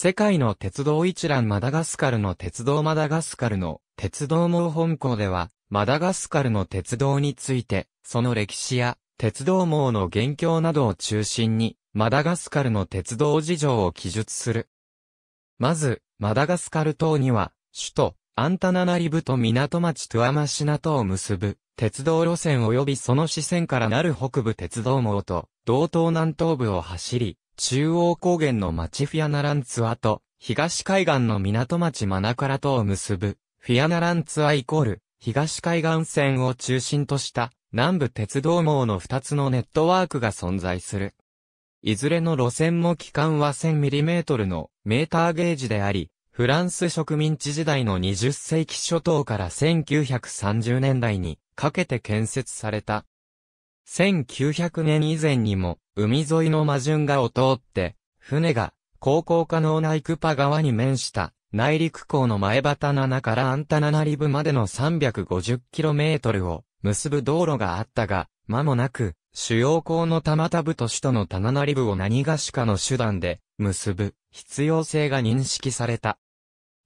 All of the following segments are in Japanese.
世界の鉄道一覧マダガスカルの鉄道マダガスカルの鉄道網本校では、マダガスカルの鉄道について、その歴史や鉄道網の現況などを中心に、マダガスカルの鉄道事情を記述する。まず、マダガスカル島には、首都、アンタナナリブと港町トゥアマシナとを結ぶ、鉄道路線及びその支線からなる北部鉄道網と、道東南東部を走り、中央高原の町フィアナランツアと、東海岸の港町マナカラとを結ぶ、フィアナランツアイコール、東海岸線を中心とした南部鉄道網の2つのネットワークが存在する。いずれの路線も期間は 1000mm のメーターゲージであり、フランス植民地時代の20世紀初頭から1930年代にかけて建設された。1900年以前にも海沿いの魔順がを通って、船が、航行可能なイクパ川に面した、内陸港の前端7からアンタナナリブまでの 350km を結ぶ道路があったが、間もなく、主要港のタマタブと首都のタナナリブを何がしかの手段で結ぶ必要性が認識された。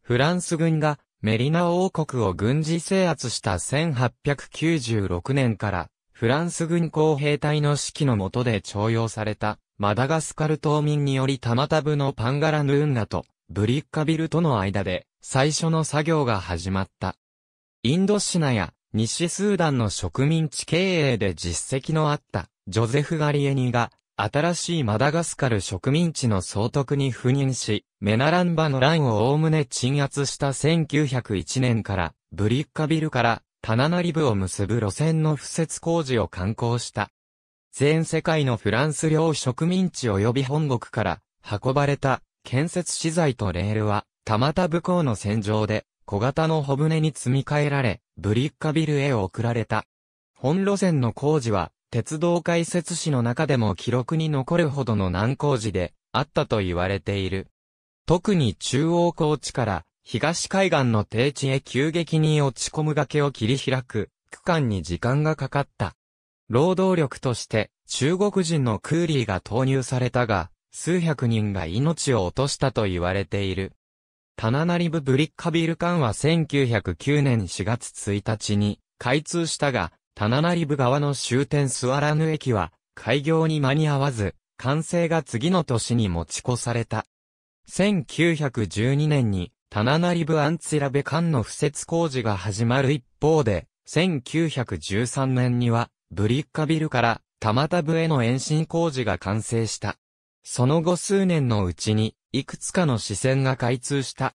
フランス軍がメリナ王国を軍事制圧した1896年からフランス軍工兵隊の指揮の下で徴用された、マダガスカル島民によりタマタブのパンガラヌーンナと、ブリッカビルとの間で、最初の作業が始まった。インドシナや、西スーダンの植民地経営で実績のあった、ジョゼフ・ガリエニが、新しいマダガスカル植民地の総督に赴任し、メナランバの乱を概ね鎮圧した1901年から、ブリッカビルから棚成部を結ぶ路線の敷設工事を刊行した。全世界のフランス領植民地及び本国から運ばれた建設資材とレールは、たた向武港の戦場で小型の小舟に積み替えられ、ブリッカビルへ送られた。本路線の工事は、鉄道解説史の中でも記録に残るほどの難工事であったと言われている。特に中央高地から東海岸の低地へ急激に落ち込む崖を切り開く区間に時間がかかった。労働力として中国人のクーリーが投入されたが、数百人が命を落としたと言われている。タナナリブ・ブリッカビル館は1909年4月1日に開通したが、タナナリブ側の終点スワラヌ駅は開業に間に合わず、完成が次の年に持ち越された。1912年にタナナリブアンツィラベ間の敷設工事が始まる一方で、1913年には、ブリッカビルからマタ部への延伸工事が完成した。その後数年のうちに、いくつかの支線が開通した。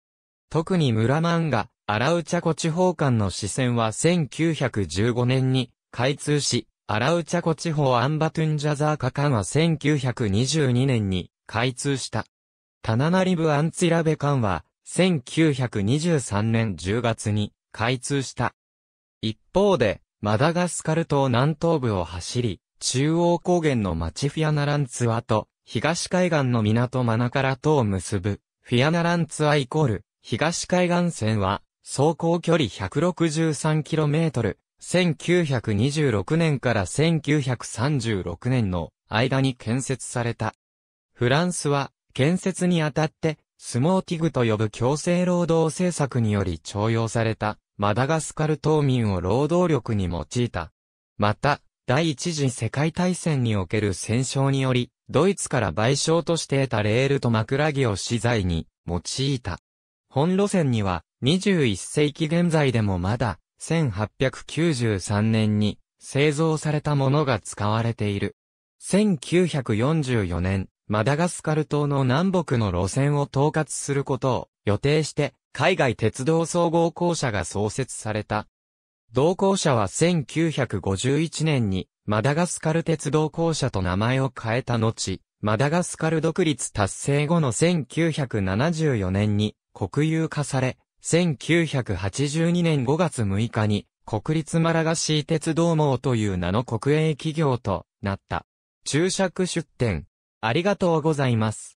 特に村漫画、ウチャコ地方間の支線は1915年に開通し、アラウチャコ地方アンバトゥンジャザーカ間は1922年に開通した。タナナリブアンツィラベ間は1923年10月に開通した。一方で、マダガスカル島南東部を走り、中央高原の町フィアナランツアと、東海岸の港マナカラとを結ぶ、フィアナランツアイコール、東海岸線は、走行距離 163km、1926年から1936年の間に建設された。フランスは建設にあたってスモーティグと呼ぶ強制労働政策により徴用されたマダガスカル島民を労働力に用いた。また、第一次世界大戦における戦勝により、ドイツから賠償として得たレールと枕木を資材に用いた。本路線には、21世紀現在でもまだ、1893年に製造されたものが使われている。1944年、マダガスカル島の南北の路線を統括することを予定して、海外鉄道総合公社が創設された。同公社は1951年に、マダガスカル鉄道公社と名前を変えた後、マダガスカル独立達成後の1974年に国有化され、1982年5月6日に国立マラガシー鉄道網という名の国営企業となった。注釈出展、ありがとうございます。